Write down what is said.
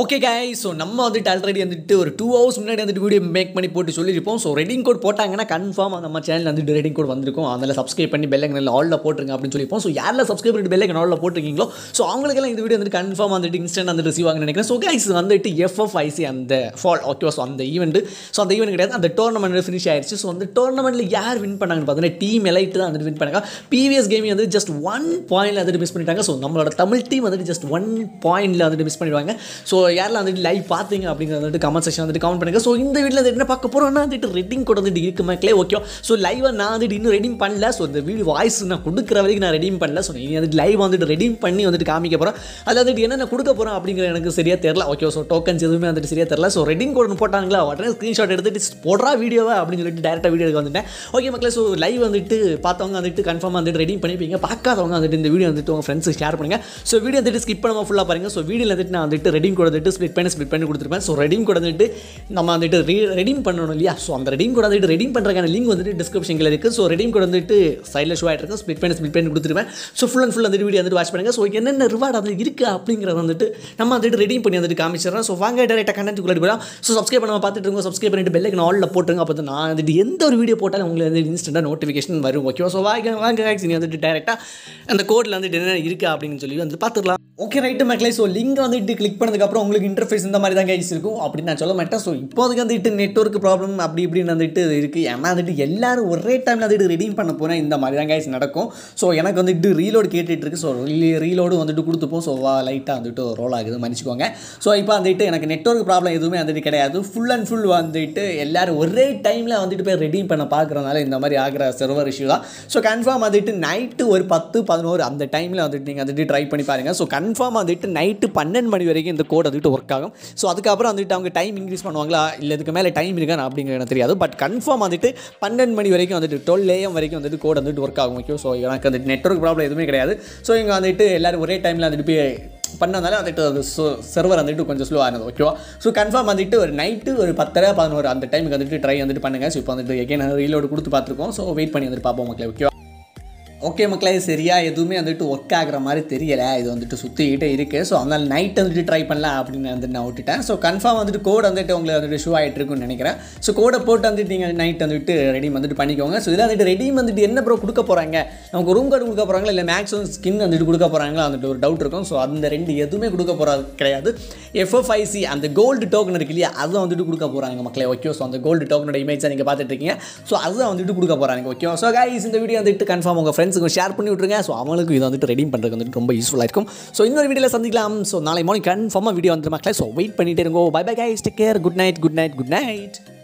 okay காய் so நம்ம வந்துட்டு ஆல்ரெடி வந்துட்டு ஒரு டூ ஹவர்ஸ் முன்னாடி வந்துட்டு வீடியோ மேக் பண்ணி போட்டு சொல்லியிருப்போம் ஸோ ரெடிங் கோட் போட்டாங்கன்னா கன்ஃபார்ம் நம்ம சேனல் வந்துட்டு ரெடிங் கோட் வந்திருக்கும் அதில் சப்ஸ்கிரைப் பண்ணி பெல்லை நல்ல ஆலில் போட்டுருங்க அப்படின்னு சொல்லிப்போம் ஸோ யாரில் சப்ஸ்கிரைப் பண்ணி பெல்லைங்க ஆலில் போட்டிருக்கீங்களோ ஸோ அவங்களுக்கெல்லாம் இந்த வீடியோ வந்துட்டு கன்ஃபார்ம் வந்துட்டு இன்ஸ்டன்ட் வந்து ரிசீவ் ஆகுன்னு நினைக்கிறேன் ஸோ கைஸ் வந்துட்டு ஐசி அந்த ஃபால் ஓகே ஸோ அந்த ஈவெண்ட் ஸோ அந்த ஈவெண்ட் கிடையாது அந்த டோர்னமெண்ட் ஃபினிஷ் ஆயிடுச்சு ஸோ அந்த டோர்னமெண்ட்டில் யார் வின் பண்ணாங்கன்னு பார்த்தீங்கன்னா டீம் எலைட் தான் வந்துட்டு வின் பண்ணாங்க பிவிஎஸ் கேமிங் வந்து ஜஸ்ட் ஒன் பாயிண்டில் வந்துட்டு மிஸ் பண்ணிட்டாங்க ஸோ நம்மளோட தமிழ் டீம் வந்துட்டு ஜஸ்ட் ஒன் பாயிண்டில் வந்துட்டு மிஸ் பண்ணிடுவாங்க ஸோ ஸோ யாரெல்லாம் வந்துட்டு லைவ் பார்த்தீங்க அப்படிங்கிறத வந்துட்டு கமெண்ட் செக்ஷன் வந்துட்டு கமெண்ட் பண்ணுங்கள் ஸோ இந்த வீட்டில் என்ன பார்க்க போகிறோம்னா வந்துட்டு ரெட்டிங் கூட வந்துட்டு இருக்கு மக்களே ஓகே ஸோ லைவாக நான் வந்துட்டு இன்னும் ரெடிம் பண்ணல ஸோ இந்த வீடியோ வாய்ஸ் நான் கொடுக்குற வரைக்கும் நான் ரெடிம் பண்ணல ஸோ நீ வந்துட்டு லைவ் வந்துட்டு ரெடிம் பண்ணி வந்துட்டு காமிக்க போகிறோம் அதில் வந்துட்டு என்னென்ன கொடுக்க போகிறோம் அப்படிங்கிற எனக்கு சரியாக தெரில ஓகே ஸோ டோக்கன்ஸ் எதுவுமே வந்துட்டு சரியாக தெரில ஸோ ரெடிங் கூட போட்டாங்களா உடனே ஸ்க்ரீன்ஷாட் எடுத்துட்டு போடுறா வீடியோவை அப்படின்னு சொல்லிட்டு டேரெக்டாக வீடியோ எடுக்க வந்துட்டேன் ஓகே மக்களே ஸோ லைவ் வந்துட்டு பார்த்தவங்க வந்துட்டு கன்ஃபார்மாக வந்துட்டு ரெடி பண்ணிப்பீங்க பார்க்காதவங்க வந்துட்டு இந்த வீடியோ வந்துட்டு உங்கள் ஃப்ரெண்ட்ஸுக்கு ஷேர் பண்ணுங்கள் ஸோ வீடியோ வந்துட்டு ஸ்கிப் பண்ணாமல் ஃபுல்லாக பாருங்கள் ஸோ வீடியோ வந்துட்டு நான் வந்துட்டு ரெடிங் கூட கொடுத்துட்டு ஸ்பிளிட் பண்ணி ஸ்பிளிட் பண்ணி கொடுத்துருப்பேன் ஸோ ரெடீம் கொடுத்துட்டு நம்ம வந்துட்டு ரீ ரெடீம் பண்ணணும் இல்லையா ஸோ அந்த ரெடீம் கூட வந்துட்டு ரெடீம் பண்ணுறதுக்கான லிங்க் வந்துட்டு டிஸ்கிரிப்ஷனில் இருக்குது ஸோ ரெடீம் கூட வந்துட்டு சைடில் ஷோ ஆகிட்டு இருக்கும் ஸ்ப்ளிட் பண்ணி ஸ்ப்ளிட் பண்ணி கொடுத்துருவேன் ஸோ ஃபுல் அண்ட் ஃபுல் வந்துட்டு வீடியோ வந்துட்டு வாட்ச் பண்ணுங்கள் ஸோ என்னென்ன ரிவார்ட் அது இருக்குது அப்படிங்கிறத வந்துட்டு நம்ம வந்துட்டு ரெடீம் பண்ணி வந்துட்டு காமிச்சிடறோம் ஸோ வாங்க டேரெக்டாக கண்டென்ட் குள்ளே போகலாம் ஸோ சப்ஸ்கிரைப் பண்ணாமல் பார்த்துட்டு இருக்கோம் சப்ஸ்கிரைப் பண்ணிட்டு பெல்லைக்கு ஆலில் போட்டுருங்க அப்போ நான் வந்துட்டு எந்த ஒரு வீடியோ போட்டாலும் உங்களுக்கு வந்து இன்ஸ்டண்ட்டாக நோட்டிஃபிகேஷன் வரும் ஓகேவா ஸோ வாங்க வாங்க நீங்கள் வந்துட்டு டேரெக்டாக அந்த கோடில் வந்துட்டு என்ன இருக்குது அப்படின்னு சொல்லி வந்து பார்த்துக்கலாம் ஓகே ரைட்டு மேக்லை ஸோ லிங்க் வந்துட்டு கிளிக் பண்ணதுக்கப்புறம் அதுக்கப்புறம் உங்களுக்கு இன்டர்ஃபேஸ் இந்த மாதிரி தான் கைஸ் இருக்கும் அப்படின்னு நான் சொல்ல மாட்டேன் ஸோ இப்போதைக்கு வந்துட்டு நெட்ஒர்க் ப்ராப்ளம் அப்படி இப்படின்னு வந்துட்டு இருக்குது ஏன்னா வந்துட்டு எல்லாரும் ஒரே டைமில் வந்துட்டு ரிடீம் பண்ண போனால் இந்த மாதிரி தான் கைஸ் நடக்கும் ஸோ எனக்கு வந்துட்டு ரீலோடு கேட்டுட்டு இருக்கு ஸோ ரீலோடு வந்துட்டு கொடுத்துப்போம் ஸோ லைட்டாக வந்துட்டு ரோல் ஆகுது மன்னிச்சிக்கோங்க ஸோ இப்போ வந்துட்டு எனக்கு நெட்ஒர்க் ப்ராப்ளம் எதுவுமே வந்துட்டு கிடையாது ஃபுல் அண்ட் ஃபுல் வந்துட்டு எல்லோரும் ஒரே டைமில் வந்துட்டு போய் ரிடீம் பண்ண பார்க்குறதுனால இந்த மாதிரி ஆகிற சர்வர் இஷ்யூ தான் ஸோ கன்ஃபார்ம் வந்துட்டு நைட்டு ஒரு பத்து பதினோரு அந்த டைமில் வந்துட்டு நீங்கள் வந்துட்டு ட்ரை பண்ணி பாருங்கள் ஸோ கன்ஃபார்ம் வந்துட்டு நைட்டு பன்னெண்டு மணி வரைக்கும் இந்த கோட் கோட் வந்துட்டு ஒர்க் ஆகும் ஸோ அதுக்கப்புறம் வந்துட்டு அவங்க டைம் இன்க்ரீஸ் பண்ணுவாங்களா இல்லை இதுக்கு மேலே டைம் இருக்கா அப்படிங்கிற எனக்கு தெரியாது பட் கன்ஃபார்ம் வந்துட்டு பன்னெண்டு மணி வரைக்கும் வந்துட்டு டுவெல் ஏஎம் வரைக்கும் வந்துட்டு கோட் வந்துட்டு ஒர்க் ஆகும் ஓகே ஸோ எனக்கு வந்துட்டு நெட்ஒர்க் ப்ராப்ளம் எதுவுமே கிடையாது ஸோ இங்கே வந்துட்டு எல்லோரும் ஒரே டைமில் வந்துட்டு போய் பண்ணனால வந்துட்டு அது சர்வர் வந்துட்டு கொஞ்சம் ஸ்லோ ஆனது ஓகேவா ஸோ கன்ஃபார்ம் வந்துட்டு ஒரு நைட்டு ஒரு பத்தரை பதினோரு அந்த டைமுக்கு வந்துட்டு ட்ரை வந்துட்டு பண்ணுங்கள் ஸோ இப்போ வந்துட்டு எகைன் ரீலோடு கொடுத்து பார்த்துருக்கோம் ஸோ வெயிட் பண்ணி வந்துட்டு பார்ப்போம் மக்களே ஓகேவா ஓகே மக்களே சரியா எதுவுமே வந்துட்டு ஒர்க் ஆகிற மாதிரி தெரியலை இது வந்துட்டு சுற்றிக்கிட்டே இருக்குது ஸோ அதனால் நைட் வந்துட்டு ட்ரை பண்ணலாம் அப்படின்னு வந்துட்டு நான் விட்டுட்டேன் ஸோ கன்ஃபார்ம் வந்துட்டு கோட் வந்துட்டு உங்களை வந்துட்டு ஷூ ஆகிட்டு இருக்குன்னு நினைக்கிறேன் ஸோ கோடை போட்டு வந்துட்டு நீங்கள் நைட் வந்துட்டு ரெடி வந்துட்டு பண்ணிக்கோங்க ஸோ இதில் வந்துட்டு ரெடியும் வந்துட்டு என்ன ப்ரோ கொடுக்க போகிறாங்க நமக்கு ரூம் கார்டு கொடுக்க போகிறாங்களா இல்லை மேக்ஸிமம் ஸ்கின் வந்துட்டு கொடுக்க போகிறாங்களா வந்துட்டு ஒரு டவுட் இருக்கும் ஸோ அந்த ரெண்டு எதுவுமே கொடுக்க போகிறது கிடையாது எஃப்எஃப்ஐசி அந்த கோல்டு டோக்கன் இருக்கு இல்லையா அதை வந்துட்டு கொடுக்க போகிறாங்க மக்களே ஓகே ஸோ அந்த கோல்டு டோக்கனோட இமேஜை நீங்கள் பார்த்துட்டு இருக்கீங்க ஸோ அதை வந்துட்டு கொடுக்க போகிறாங்க ஓகே ஸோ கைஸ் இந்த வீடியோ வந்துட்டு கன்ஃபார்ம் உங்கள் ஃப்ரெண்ட்ஸ் ஃப்ரெண்ட்ஸுக்கும் ஷேர் பண்ணி விட்டுருங்க ஸோ அவங்களுக்கும் இது வந்துட்டு ரெடி பண்ணுறதுக்கு வந்துட்டு ரொம்ப யூஸ்ஃபுல்லாக இருக்கும் ஸோ இன்னொரு வீடியோவில் சந்திக்கலாம் ஸோ நாளை மார்னிங் கன்ஃபார்மாக வீடியோ வந்துட்டு ஸோ வெயிட் பண்ணிகிட்டே இருங்கோ bye bye guys take care good night good night good night